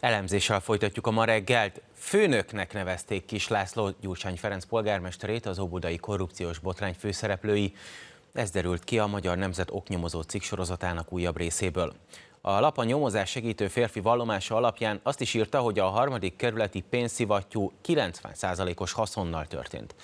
Elemzéssel folytatjuk a ma reggelt. Főnöknek nevezték Kis László Gyurcsány Ferenc polgármesterét, az óbudai korrupciós botrány főszereplői. Ez derült ki a Magyar Nemzet oknyomozó cikk sorozatának újabb részéből. A lap a nyomozás segítő férfi vallomása alapján azt is írta, hogy a harmadik kerületi pénzszivattyú 90%-os haszonnal történt.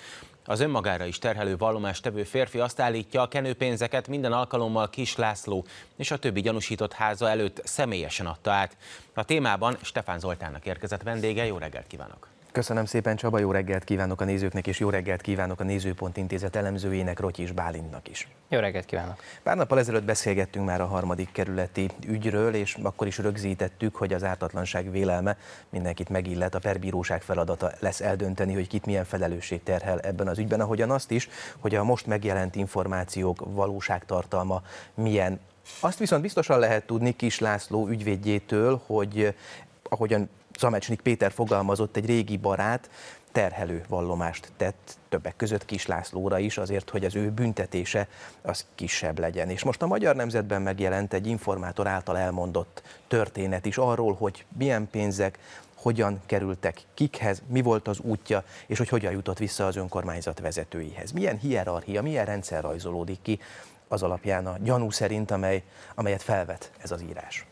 Az önmagára is terhelő tevő férfi azt állítja, a kenőpénzeket minden alkalommal Kis László és a többi gyanúsított háza előtt személyesen adta át. A témában Stefán Zoltánnak érkezett vendége, jó reggelt kívánok! Köszönöm szépen Csaba, jó reggelt kívánok a nézőknek, és jó reggelt kívánok a Nézőpont Intézet elemzőjének, Rotyis Bálintnak is. Jó reggelt kívánok! Pár nappal ezelőtt beszélgettünk már a harmadik kerületi ügyről, és akkor is rögzítettük, hogy az ártatlanság vélelme mindenkit megillet, a perbíróság feladata lesz eldönteni, hogy kit milyen felelősség terhel ebben az ügyben, ahogyan azt is, hogy a most megjelent információk valóságtartalma milyen. Azt viszont biztosan lehet tudni Kis László ügyvédjétől, hogy ahogyan Zamecsnik Péter fogalmazott, egy régi barát terhelő vallomást tett többek között Kis Lászlóra is, azért, hogy az ő büntetése az kisebb legyen. És most a Magyar Nemzetben megjelent egy informátor által elmondott történet is arról, hogy milyen pénzek, hogyan kerültek kikhez, mi volt az útja, és hogy hogyan jutott vissza az önkormányzat vezetőihez. Milyen hierarchia, milyen rendszer rajzolódik ki az alapján a gyanú szerint, amely, amelyet felvet ez az írás.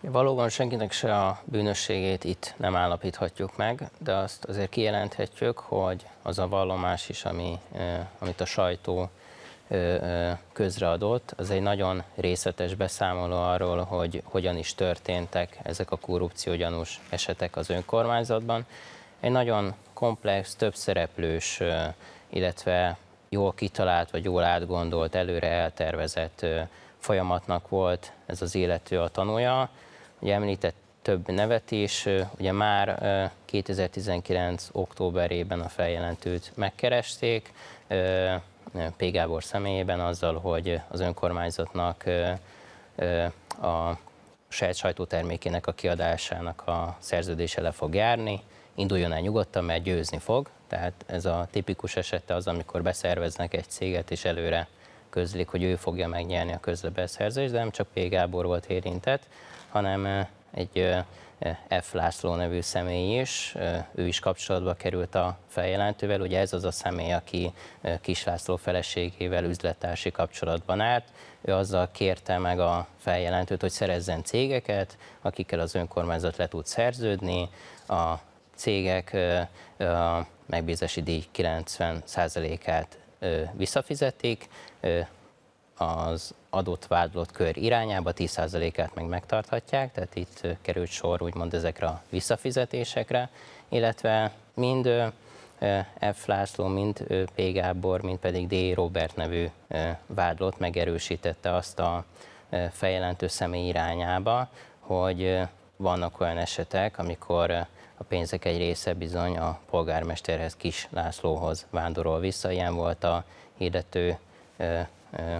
Valóban senkinek se a bűnösségét itt nem állapíthatjuk meg, de azt azért kijelenthetjük, hogy az a vallomás is, ami, amit a sajtó közreadott, az egy nagyon részletes beszámoló arról, hogy hogyan is történtek ezek a korrupciógyanús esetek az önkormányzatban. Egy nagyon komplex, többszereplős, illetve jól kitalált vagy jól átgondolt, előre eltervezett folyamatnak volt ez az élető a tanúja, ugye említett több nevet is, ugye már 2019. októberében a feljelentőt megkeresték, P. Gábor személyében azzal, hogy az önkormányzatnak a saját sajtótermékének a kiadásának a szerződése le fog járni, induljon el nyugodtan, mert győzni fog. Tehát ez a tipikus esete az, amikor beszerveznek egy céget, és előre közlik, hogy ő fogja megnyerni a közlebeszerzést, de nem csak P. Gábor volt érintett, hanem egy F. László nevű személy is, ő is kapcsolatba került a feljelentővel, ugye ez az a személy, aki Kis László feleségével üzlettársi kapcsolatban állt, ő azzal kérte meg a feljelentőt, hogy szerezzen cégeket, akikkel az önkormányzat le tud szerződni, a cégek megbízási díj 90%-át visszafizetik, az adott vádlott kör irányába 10%-át meg megtarthatják, tehát itt került sor úgymond ezekre a visszafizetésekre, illetve mind F. László, mind P. Gábor, mind pedig D. Robert nevű vádlott megerősítette azt a feljelentő személy irányába, hogy vannak olyan esetek, amikor a pénzek egy része bizony a polgármesterhez, Kis Lászlóhoz vándorol vissza. Ilyen volt a hirdető ö, ö,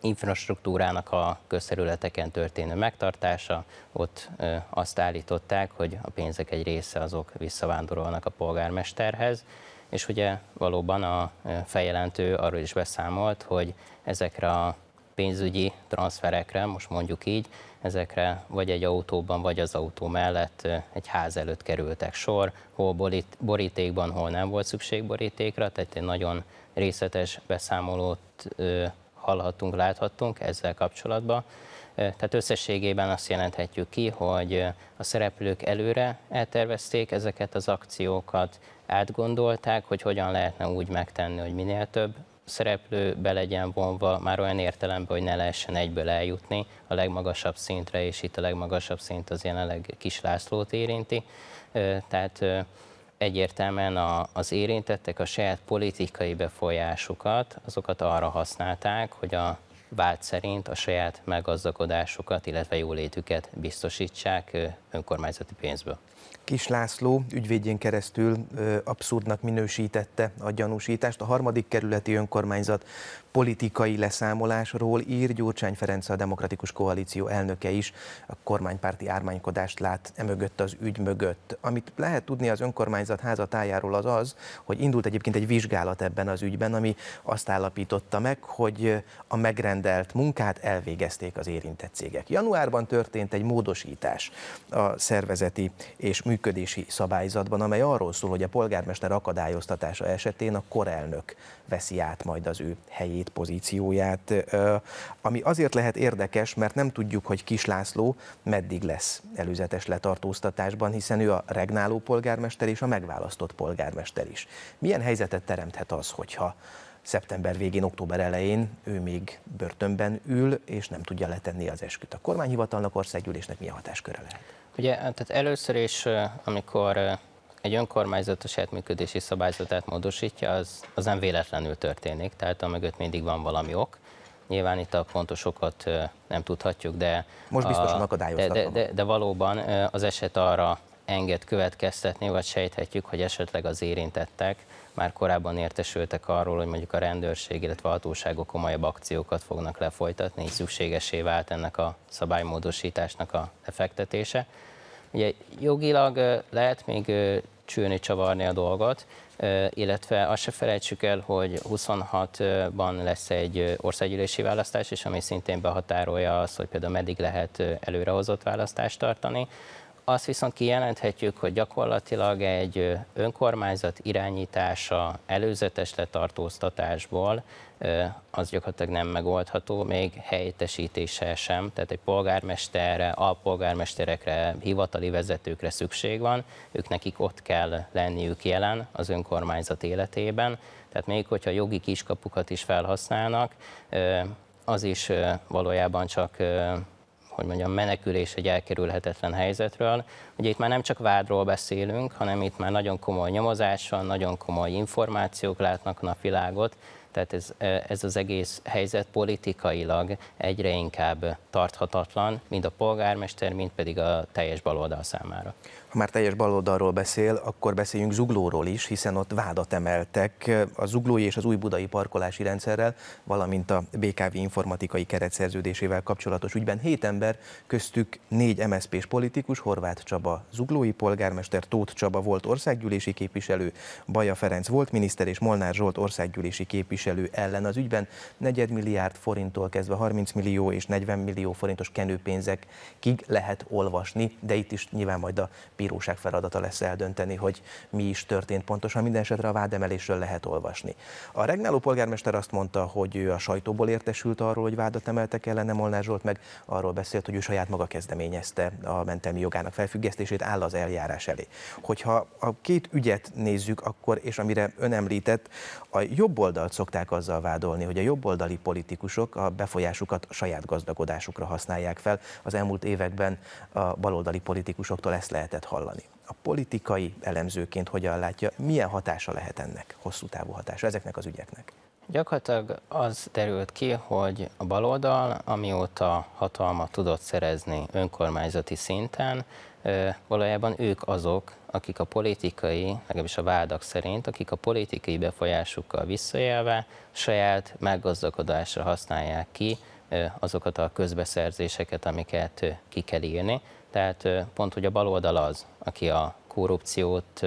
infrastruktúrának a közterületeken történő megtartása. Ott ö, azt állították, hogy a pénzek egy része azok visszavándorolnak a polgármesterhez, és ugye valóban a fejelentő arról is beszámolt, hogy ezekre a pénzügyi transferekre, most mondjuk így, ezekre vagy egy autóban, vagy az autó mellett egy ház előtt kerültek sor, hol borítékban, hol nem volt szükség borítékra, tehát egy nagyon részletes beszámolót hallhattunk, láthattunk ezzel kapcsolatban. Tehát összességében azt jelenthetjük ki, hogy a szereplők előre eltervezték ezeket az akciókat, átgondolták, hogy hogyan lehetne úgy megtenni, hogy minél több szereplő be legyen vonva, már olyan értelemben, hogy ne lehessen egyből eljutni a legmagasabb szintre, és itt a legmagasabb szint az jelenleg Kis Lászlót érinti. Tehát egyértelműen a, az érintettek a saját politikai befolyásukat, azokat arra használták, hogy a vált szerint a saját meggazdagodásukat, illetve jólétüket biztosítsák önkormányzati pénzből. Kis László ügyvédjén keresztül abszurdnak minősítette a gyanúsítást. A harmadik kerületi önkormányzat politikai leszámolásról ír Gyurcsány Ferenc a Demokratikus Koalíció elnöke is. A kormánypárti ármánykodást lát emögött az ügy mögött. Amit lehet tudni az önkormányzat házatájáról az az, hogy indult egyébként egy vizsgálat ebben az ügyben, ami azt állapította meg, hogy a megrendelt munkát elvégezték az érintett cégek. Januárban történt egy módosítás a szervezeti és és működési szabályzatban, amely arról szól, hogy a polgármester akadályoztatása esetén a korelnök veszi át majd az ő helyét, pozícióját, ami azért lehet érdekes, mert nem tudjuk, hogy Kis László meddig lesz előzetes letartóztatásban, hiszen ő a regnáló polgármester és a megválasztott polgármester is. Milyen helyzetet teremthet az, hogyha szeptember végén, október elején ő még börtönben ül, és nem tudja letenni az esküt. A kormányhivatalnak, országgyűlésnek milyen hatásköre lehet? Ugye, tehát először is, amikor egy önkormányzat a saját működési szabályzatát módosítja, az, az nem véletlenül történik, tehát a mögött mindig van valami ok. Nyilván itt a pontosokat nem tudhatjuk, de... Most biztosan akadályoztatom. De, de, de, de valóban az eset arra enged következtetni, vagy sejthetjük, hogy esetleg az érintettek már korábban értesültek arról, hogy mondjuk a rendőrség, illetve a hatóságok komolyabb akciókat fognak lefolytatni, így szükségesé vált ennek a szabálymódosításnak a lefektetése. Ugye jogilag lehet még csőni, csavarni a dolgot, illetve azt se felejtsük el, hogy 26-ban lesz egy országgyűlési választás, és ami szintén behatárolja azt, hogy például meddig lehet előrehozott választást tartani. Azt viszont kijelenthetjük, hogy gyakorlatilag egy önkormányzat irányítása előzetes letartóztatásból az gyakorlatilag nem megoldható, még helyettesítése sem, tehát egy polgármesterre, alpolgármesterekre, hivatali vezetőkre szükség van, ők nekik ott kell lenniük jelen az önkormányzat életében, tehát még hogyha jogi kiskapukat is felhasználnak, az is valójában csak hogy mondjam, menekülés egy elkerülhetetlen helyzetről. Ugye itt már nem csak vádról beszélünk, hanem itt már nagyon komoly nyomozás van, nagyon komoly információk látnak napvilágot, tehát ez, ez az egész helyzet politikailag egyre inkább tarthatatlan, mind a polgármester, mind pedig a teljes baloldal számára. Ha már teljes baloldalról beszél, akkor beszéljünk Zuglóról is, hiszen ott vádat emeltek eh, a Zuglói és az új budai parkolási rendszerrel, valamint a BKV informatikai keretszerződésével kapcsolatos ügyben. Hét ember, köztük négy MSP s politikus, Horváth Csaba Zuglói polgármester, Tóth Csaba volt országgyűlési képviselő, Baja Ferenc volt miniszter és Molnár Zsolt országgyűlési képviselő ellen az ügyben milliárd forinttól kezdve 30 millió és 40 millió forintos kenőpénzekig lehet olvasni, de itt is nyilván majd a bíróság feladata lesz eldönteni, hogy mi is történt pontosan. Minden esetre a vádemelésről lehet olvasni. A regnáló polgármester azt mondta, hogy ő a sajtóból értesült arról, hogy vádat emeltek ellene Molnár Zsolt, meg arról beszélt, hogy ő saját maga kezdeményezte a mentelmi jogának felfüggesztését, áll az eljárás elé. Hogyha a két ügyet nézzük, akkor, és amire ön említett, a jobb oldalt szokták azzal vádolni, hogy a jobboldali politikusok a befolyásukat saját gazdagodásukra használják fel. Az elmúlt években a baloldali politikusoktól ezt lehetett hallani. A politikai elemzőként hogyan látja, milyen hatása lehet ennek, hosszú távú hatása ezeknek az ügyeknek? Gyakorlatilag az derült ki, hogy a baloldal, amióta hatalmat tudott szerezni önkormányzati szinten, valójában ők azok, akik a politikai, legalábbis a vádak szerint, akik a politikai befolyásukkal visszajelve saját meggazdagodásra használják ki azokat a közbeszerzéseket, amiket ki kell írni. Tehát pont, hogy a baloldal az, aki a korrupciót,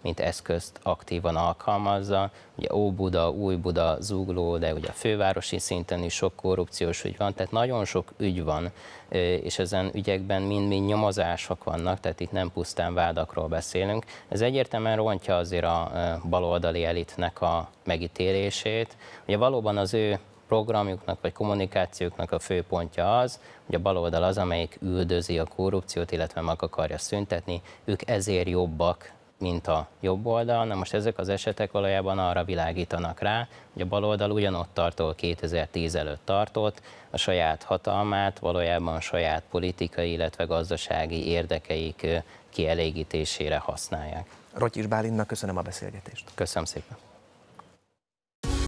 mint eszközt aktívan alkalmazza. Ugye Óbuda, Újbuda, Zugló, de ugye a fővárosi szinten is sok korrupciós ügy van, tehát nagyon sok ügy van, és ezen ügyekben mind-mind nyomozások vannak, tehát itt nem pusztán vádakról beszélünk. Ez egyértelműen rontja azért a baloldali elitnek a megítélését. Ugye valóban az ő programjuknak vagy kommunikációknak a főpontja az, hogy a baloldal az, amelyik üldözi a korrupciót, illetve meg akarja szüntetni, ők ezért jobbak, mint a jobb oldal. Na most ezek az esetek valójában arra világítanak rá, hogy a baloldal ugyanott tartól 2010 előtt tartott, a saját hatalmát valójában a saját politikai, illetve gazdasági érdekeik kielégítésére használják. Rotyis Bálinnak köszönöm a beszélgetést. Köszönöm szépen.